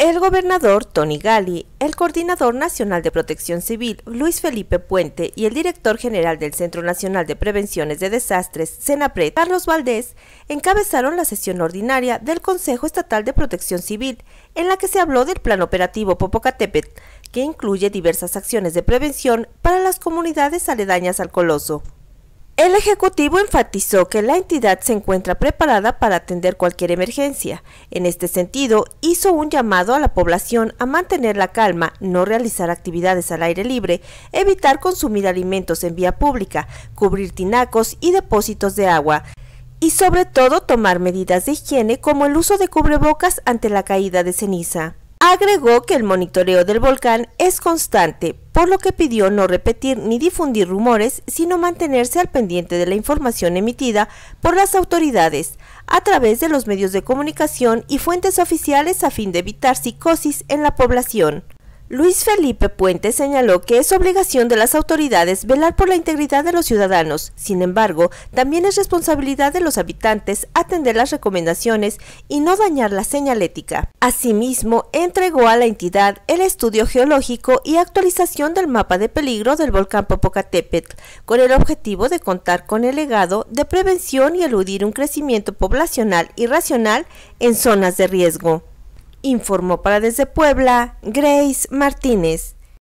El gobernador Tony Gali, el coordinador nacional de protección civil Luis Felipe Puente y el director general del Centro Nacional de Prevenciones de Desastres, CENAPRED, Carlos Valdés, encabezaron la sesión ordinaria del Consejo Estatal de Protección Civil, en la que se habló del Plan Operativo Popocatépetl, que incluye diversas acciones de prevención para las comunidades aledañas al coloso. El Ejecutivo enfatizó que la entidad se encuentra preparada para atender cualquier emergencia. En este sentido, hizo un llamado a la población a mantener la calma, no realizar actividades al aire libre, evitar consumir alimentos en vía pública, cubrir tinacos y depósitos de agua, y sobre todo tomar medidas de higiene como el uso de cubrebocas ante la caída de ceniza. Agregó que el monitoreo del volcán es constante, por lo que pidió no repetir ni difundir rumores, sino mantenerse al pendiente de la información emitida por las autoridades a través de los medios de comunicación y fuentes oficiales a fin de evitar psicosis en la población. Luis Felipe Puente señaló que es obligación de las autoridades velar por la integridad de los ciudadanos, sin embargo, también es responsabilidad de los habitantes atender las recomendaciones y no dañar la señalética. Asimismo, entregó a la entidad el estudio geológico y actualización del mapa de peligro del volcán Popocatépetl, con el objetivo de contar con el legado de prevención y eludir un crecimiento poblacional irracional en zonas de riesgo. Informó para desde Puebla Grace Martínez.